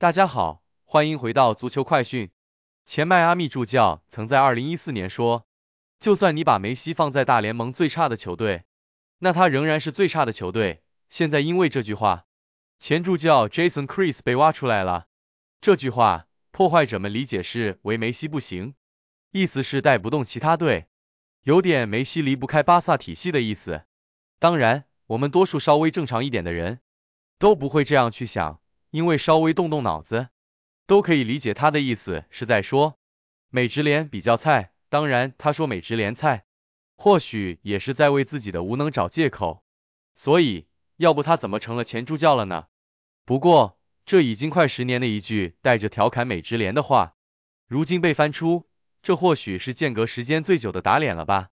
大家好，欢迎回到足球快讯。前迈阿密助教曾在2014年说：“就算你把梅西放在大联盟最差的球队，那他仍然是最差的球队。”现在因为这句话，前助教 Jason k r i s 被挖出来了。这句话破坏者们理解是为梅西不行，意思是带不动其他队，有点梅西离不开巴萨体系的意思。当然，我们多数稍微正常一点的人都不会这样去想。因为稍微动动脑子，都可以理解他的意思是在说美职联比较菜。当然，他说美职联菜，或许也是在为自己的无能找借口。所以，要不他怎么成了前助教了呢？不过，这已经快十年的一句带着调侃美职联的话，如今被翻出，这或许是间隔时间最久的打脸了吧。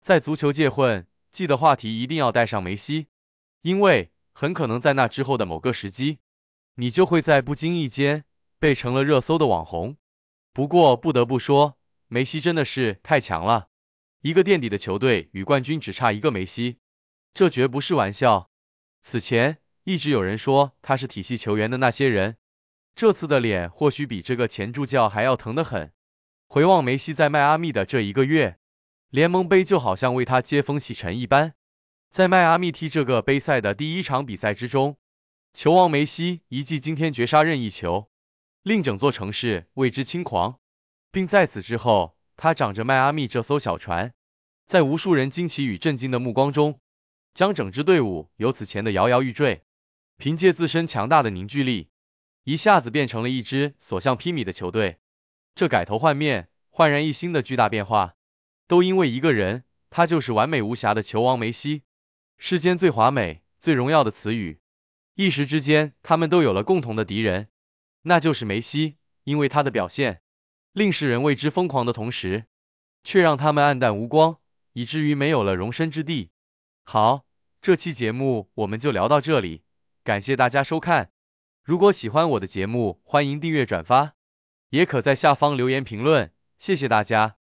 在足球界混，记得话题一定要带上梅西，因为很可能在那之后的某个时机。你就会在不经意间被成了热搜的网红。不过不得不说，梅西真的是太强了。一个垫底的球队与冠军只差一个梅西，这绝不是玩笑。此前一直有人说他是体系球员的那些人，这次的脸或许比这个前助教还要疼得很。回望梅西在迈阿密的这一个月，联盟杯就好像为他接风洗尘一般。在迈阿密踢这个杯赛的第一场比赛之中。球王梅西一记惊天绝杀任意球，令整座城市为之轻狂，并在此之后，他掌着迈阿密这艘小船，在无数人惊奇与震惊的目光中，将整支队伍由此前的摇摇欲坠，凭借自身强大的凝聚力，一下子变成了一支所向披靡的球队。这改头换面、焕然一新的巨大变化，都因为一个人，他就是完美无瑕的球王梅西。世间最华美、最荣耀的词语。一时之间，他们都有了共同的敌人，那就是梅西。因为他的表现令世人为之疯狂的同时，却让他们黯淡无光，以至于没有了容身之地。好，这期节目我们就聊到这里，感谢大家收看。如果喜欢我的节目，欢迎订阅转发，也可在下方留言评论。谢谢大家。